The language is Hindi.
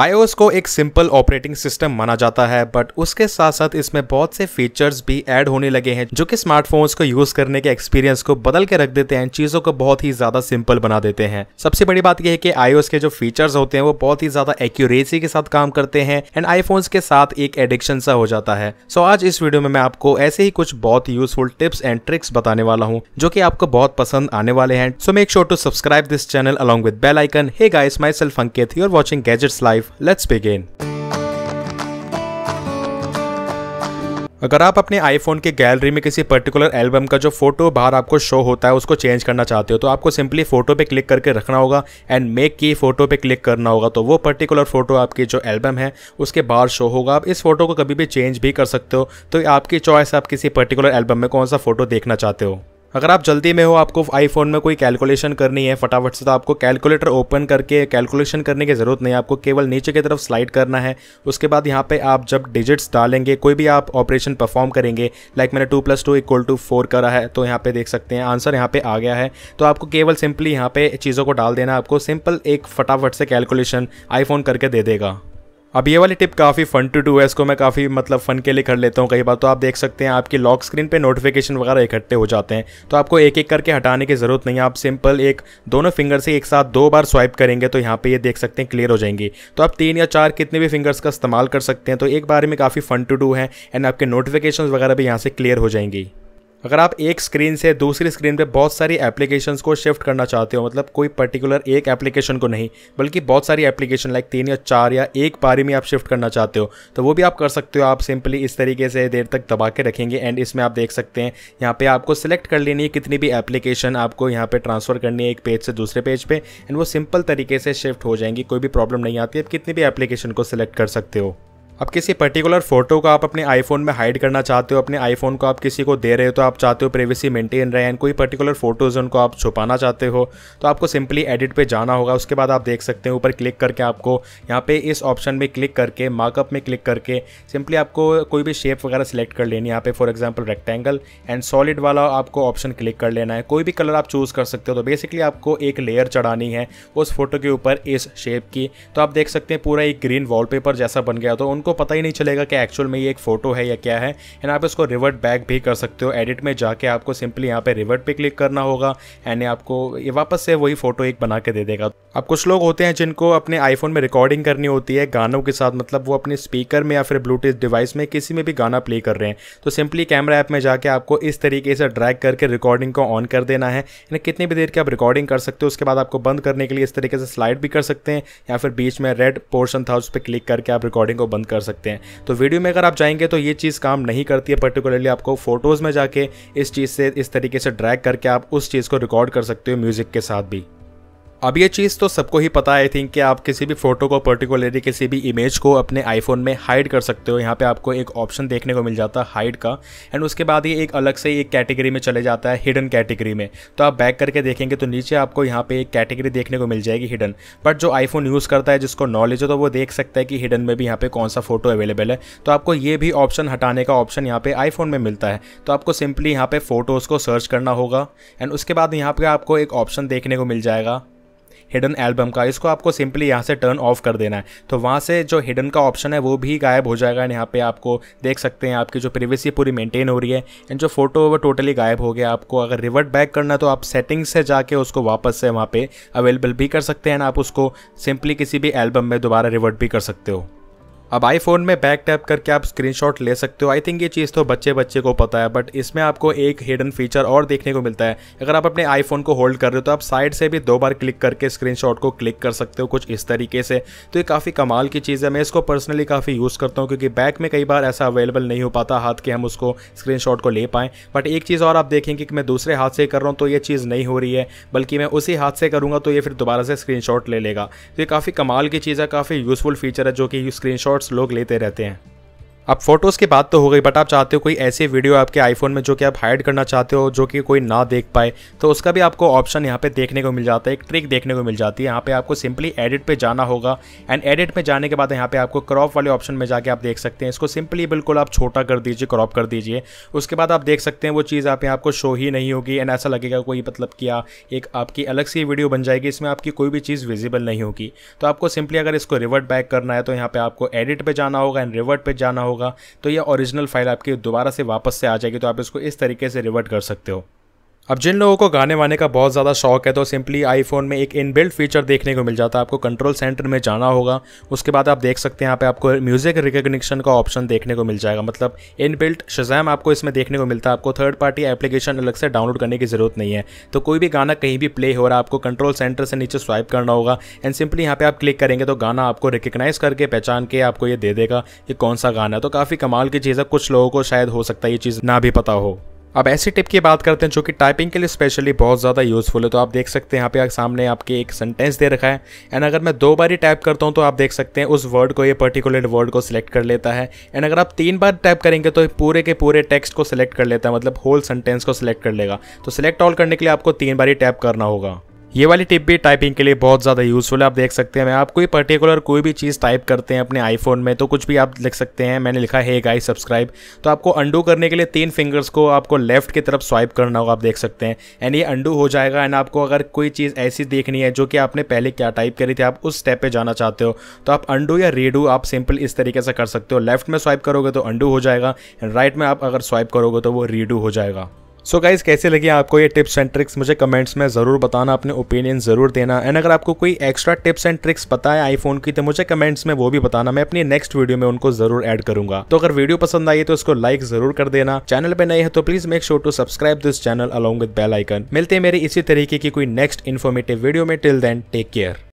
iOS को एक सिंपल ऑपरेटिंग सिस्टम माना जाता है बट उसके साथ साथ इसमें बहुत से फीचर्स भी ऐड होने लगे हैं जो कि स्मार्टफोन्स को यूज करने के एक्सपीरियंस को बदल के रख देते हैं चीजों को बहुत ही ज्यादा सिंपल बना देते हैं सबसे बड़ी बात यह है कि iOS के जो फीचर्स होते हैं वो बहुत ही ज्यादा एक्यूरेसी के साथ काम करते हैं एंड आईफोन्स के साथ एक एडिक्शन सा हो जाता है सो so, आज इस वीडियो में मैं आपको ऐसे ही कुछ बहुत यूजफुल टिप्स एंड ट्रिक्स बताने वाला हूँ जो की आपको बहुत पसंद आने वाले हैं so make sure to subscribe this channel along with bell icon hey guys myself Ankit you're watching gadgets live life let's begin अगर आप अपने आईफोन के गैलरी में किसी पर्टिकुलर एल्बम का जो फोटो बाहर आपको शो होता है उसको चेंज करना चाहते हो तो आपको सिंपली फोटो पे क्लिक करके रखना होगा एंड मेक की फोटो पे क्लिक करना होगा तो वो पर्टिकुलर फोटो आपकी जो एल्बम है उसके बाहर शो होगा आप इस फोटो को कभी भी चेंज भी कर सकते हो तो आपकी चॉइस आप किसी पर्टिकुलर एल्बम में कौन सा फोटो देखना चाहते हो अगर आप जल्दी में हो आपको आईफोन में कोई कैलकुलेशन करनी है फटाफट से तो आपको कैलकुलेटर ओपन करके कैलकुलेशन करने की ज़रूरत नहीं है आपको केवल नीचे की तरफ स्लाइड करना है उसके बाद यहाँ पे आप जब डिजिट्स डालेंगे कोई भी आप ऑपरेशन परफॉर्म करेंगे लाइक मैंने two plus two equal to four करा है तो यहाँ पे देख सकते हैं आंसर यहाँ पे आ गया है तो आपको केवल सिंपली यहाँ पे चीज़ों को डाल देना आपको सिंपल एक फटाफट से कैलकुलेशन आईफोन करके दे देगा अब ये वाली टिप काफ़ी फन टू टू है इसको मैं काफ़ी मतलब फ़न के लिए कर लेता हूँ कई बार तो आप देख सकते हैं आपकी लॉक स्क्रीन पे नोटिफिकेशन वगैरह इकट्ठे हो जाते हैं तो आपको एक एक करके हटाने की ज़रूरत नहीं है आप सिंपल एक दोनों फिंगर से एक साथ दो बार स्वाइप करेंगे तो यहाँ पे ये देख सकते हैं क्लियर हो जाएंगी तो आप तीन या चार कितने भी फिंगर्स का इस्तेमाल कर सकते हैं तो एक बार में काफ़ी फ़न टू डू है एंड आपके नोटिफिकेशन वगैरह भी यहाँ से क्लियर हो जाएंगी अगर आप एक स्क्रीन से दूसरी स्क्रीन पे बहुत सारी एप्लीकेशंस को शिफ्ट करना चाहते हो मतलब कोई पर्टिकुलर एक एप्लीकेशन को नहीं बल्कि बहुत सारी एप्लीकेशन लाइक तीन या चार या एक पारी में आप शिफ्ट करना चाहते हो तो वो भी आप कर सकते हो आप सिंपली इस तरीके से देर तक दबा के रखेंगे एंड इसमें आप देख सकते हैं यहाँ पर आपको सिलेक्ट कर लेनी है कितनी भी एप्लीकेशन आपको यहाँ पर ट्रांसफ़र करनी है एक पेज से दूसरे पेज पर एंड वो सिंपल तरीके से शिफ्ट हो जाएंगी कोई भी प्रॉब्लम नहीं आती आप कितनी भी एप्लीकेशन को सिलेक्ट कर सकते हो अब किसी पर्टिकुलर फोटो को आप अपने आईफोन में हाइड करना चाहते हो अपने आईफोन को आप किसी को दे रहे हो तो आप चाहते हो प्रेवेसी मेंटेन रहे एंड कोई पर्टिकुलर फोटोज़ उनको आप छुपाना चाहते हो तो आपको सिंपली एडिट पे जाना होगा उसके बाद आप देख सकते हैं ऊपर क्लिक करके आपको यहाँ पे इस ऑप्शन में क्लिक करके मार्कअप में क्लिक करके सिंपली आपको कोई भी शेप वगैरह सेलेक्ट कर लेनी है यहाँ पे for example rectangle and solid वाला आपको ऑप्शन क्लिक कर लेना है कोई भी कलर आप चूज़ कर सकते हो तो बेसिकली आपको एक लेयर चढ़ानी है उस फोटो के ऊपर इस शेप की तो आप देख सकते हैं पूरा एक ग्रीन वॉलपेपर जैसा बन गया तो उन उनको पता ही नहीं चलेगा कि एक्चुअल में ये एक फ़ोटो है या क्या है एंड आप इसको रिवर्ट बैक भी कर सकते हो एडिट में जाके आपको सिंपली यहाँ पे रिवर्ट पे क्लिक करना होगा एंड आपको ये वापस से वही फ़ोटो एक बना के दे देगा अब कुछ लोग होते हैं जिनको अपने आईफोन में रिकॉर्डिंग करनी होती है गानों के साथ मतलब वो अपने स्पीकर में या फिर ब्लूटूथ डिवाइस में किसी में भी गाना प्ले कर रहे हैं तो सिंपली कैमरा ऐप में जाके आपको इस तरीके से ड्रैग करके रिकॉर्डिंग को ऑन कर देना है यानी कितनी भी देर की आप रिकॉर्डिंग कर सकते हो उसके बाद आपको बंद करने के लिए इस तरीके से स्लाइड भी कर सकते हैं या फिर बीच में रेड पोर्शन था उस पर क्लिक करके आप रिकॉर्डिंग को बंद कर सकते हैं तो वीडियो में अगर आप जाएंगे तो ये चीज़ काम नहीं करती है पर्टिकुलरली आपको फ़ोटोज़ में जाके इस चीज़ से इस तरीके से ड्रैग करके आप उस चीज़ को रिकॉर्ड कर सकते हो म्यूज़िक के साथ भी अब ये चीज़ तो सबको ही पता है आई थिंक कि आप किसी भी फोटो को पर्टिकुलरली किसी भी इमेज को अपने आईफोन में हाइड कर सकते हो यहाँ पे आपको एक ऑप्शन देखने को मिल जाता है हाइड का एंड उसके बाद ये एक अलग से एक कैटेगरी में चले जाता है हिडन कैटेगरी में तो आप बैक करके देखेंगे तो नीचे आपको यहाँ पे एक कैटेगरी देखने को मिल जाएगी हिडन बट जो आईफोन यूज़ करता है जिसको नॉलेज हो तो वो देख सकता है कि हिडन में भी यहाँ पे कौन सा फोटो अवेलेबल है तो आपको ये भी ऑप्शन हटाने का ऑप्शन यहाँ पर आईफोन में मिलता है तो आपको सिंपली यहाँ पर फोटोज़ को सर्च करना होगा एंड उसके बाद यहाँ पर आपको एक ऑप्शन देखने को मिल जाएगा हिडन एल्बम का इसको आपको सिंपली यहाँ से टर्न ऑफ कर देना है तो वहाँ से जो हिडन का ऑप्शन है वो भी गायब हो जाएगा यहाँ पे आपको देख सकते हैं आपकी जो प्रिवेसी पूरी मेंटेन हो रही है एंड जो फोटो वो टोटली गायब हो गया आपको अगर रिवर्ट बैक करना तो आप सेटिंग्स से जाके उसको वापस से वहाँ पर अवेलेबल भी कर सकते हैं ना आप उसको सिंपली किसी भी एल्बम में दोबारा रिवर्ट भी कर सकते हो अब आईफोन में बैक टैप करके आप स्क्रीनशॉट ले सकते हो आई थिंक ये चीज़ तो बच्चे बच्चे को पता है बट इसमें आपको एक हिडन फीचर और देखने को मिलता है अगर आप अपने आईफोन को होल्ड कर रहे हो तो आप साइड से भी दो बार क्लिक करके स्क्रीनशॉट को क्लिक कर सकते हो कुछ इस तरीके से तो ये काफ़ी कमाल की चीज़ है मैं इसको पर्सनली काफ़ी यूज़ करता हूँ क्योंकि बैक में कई बार ऐसा अवेलेबल नहीं हो पाता हाथ के हम उसको स्क्रीन को ले पाएँ बट एक चीज़ और आप देखेंगे कि मैं दूसरे हाथ से कर रहा हूँ तो ये चीज़ नहीं हो रही है बल्कि मैं उसी हाथ से करूँगा तो ये फिर दोबारा से स्क्रीन ले लेगा तो ये काफ़ी कमाल की चीज़ है काफ़ी यूज़फुल फीचर है जो कि स्क्रीन शॉट्स लोग लेते रहते हैं अब फोटोज़ की बात तो हो गई बट आप चाहते हो कोई ऐसी वीडियो आपके आईफोन में जो कि आप हाइड करना चाहते हो जो कि कोई ना देख पाए तो उसका भी आपको ऑप्शन यहाँ पे देखने को मिल जाता है एक ट्रिक देखने को मिल जाती है यहाँ पे आपको सिंपली एडिट पे जाना होगा एंड एडिट में जाने के बाद यहाँ पे आपको क्रॉप वाले ऑप्शन में जाके आप देख सकते हैं इसको सिंपली बिल्कुल आप छोटा कर दीजिए क्रॉप कर दीजिए उसके बाद आप देख सकते हैं वो चीज़ आप यहाँ आपको शो ही नहीं होगी एंड ऐसा लगेगा कोई मतलब क्या एक आपकी अलग सी वीडियो बन जाएगी इसमें आपकी कोई भी चीज़ विजिबल नहीं होगी तो आपको सिंपली अगर इसको रिवर्ट बैक करना है तो यहाँ पर आपको एडिट पर जाना होगा एंड रिवर्ट पर जाना होगा होगा तो ये ओरिजिनल फाइल आपके दोबारा से वापस से आ जाएगी तो आप इसको इस तरीके से रिवर्ट कर सकते हो अब जिन लोगों को गाने वाने का बहुत ज़्यादा शौक है तो सिंपली आईफोन में एक इनबिल्ट फीचर देखने को मिल जाता है आपको कंट्रोल सेंटर में जाना होगा उसके बाद आप देख सकते हैं यहाँ पे आपको म्यूज़िक रिकग्निशन का ऑप्शन देखने को मिल जाएगा मतलब इनबिल्ट शजैम आपको इसमें देखने को मिलता है आपको थर्ड पार्टी एप्लीकेशन अलग से डाउनलोड करने की ज़रूरत नहीं है तो कोई भी गाना कहीं भी प्ले हो रहा है आपको कंट्रोल सेंटर से नीचे स्वाइप करना होगा एंड सिंपली यहाँ पर आप क्लिक करेंगे तो गाना आपको रिकग्नाइज़ करके पहचान के आपको ये दे देगा कि कौन सा गाना है तो काफ़ी कमाल की चीज़ है कुछ लोगों को शायद हो सकता है ये चीज़ ना भी पता हो अब ऐसी टिप की बात करते हैं जो कि टाइपिंग के लिए स्पेशली बहुत ज़्यादा यूज़फुल है तो आप देख सकते हैं यहाँ पे सामने आपके एक सेंटेंस दे रखा है एंड अगर मैं दो बार ही टाइप करता हूँ तो आप देख सकते हैं उस वर्ड को ये पर्टिकुलर वर्ड को सिलेक्ट कर लेता है एंड अगर आप तीन बार टाइप करेंगे तो पूरे के पूरे टेक्स्ट को सिलेक्ट कर लेता है मतलब होल सेंटेंस को सिलेक्ट कर लेगा तो सिलेक्ट ऑल करने के लिए आपको तीन बार ही टैप करना होगा ये वाली टिप भी टाइपिंग के लिए बहुत ज़्यादा यूज़फुल है आप देख सकते हैं मैं आप कोई पर्टिकुलर कोई भी चीज़ टाइप करते हैं अपने आईफोन में तो कुछ भी आप लिख सकते हैं मैंने लिखा है गाइस सब्सक्राइब तो आपको अंडू करने के लिए तीन फिंगर्स को आपको लेफ्ट की तरफ स्वाइप करना होगा आप देख सकते हैं एंड ये अंडू हो जाएगा एंड आपको अगर कोई चीज़ ऐसी देखनी है जो कि आपने पहले क्या टाइप करी थी आप उस स्टेप पर जाना चाहते हो तो आप अंडू या रेडू आप सिंपल इस तरीके से कर सकते हो लेफ्ट में स्वाइप करोगे तो अंडू हो जाएगा एंड राइट में आप अगर स्वाइप करोगे तो वो रीडू हो जाएगा सो so गाइज कैसे लगी आपको ये टिप्स एंड ट्रिक्स मुझे कमेंट्स में ज़रूर बताना अपने ओपिनियन ज़रूर देना एंड अगर आपको कोई एक्स्ट्रा टिप्स एंड ट्रिक्स पता है आईफोन की तो मुझे कमेंट्स में वो भी बताना मैं अपनी नेक्स्ट वीडियो में उनको ज़रूर ऐड करूंगा तो अगर वीडियो पसंद आई तो इसको लाइक ज़रूर कर देना चैनल पर नए है तो please make sure to subscribe this channel along with bell icon मिलते हैं मेरे इसी तरीके की कोई नेक्स्ट इन्फॉर्मेटिव वीडियो में टिल देन टेक केयर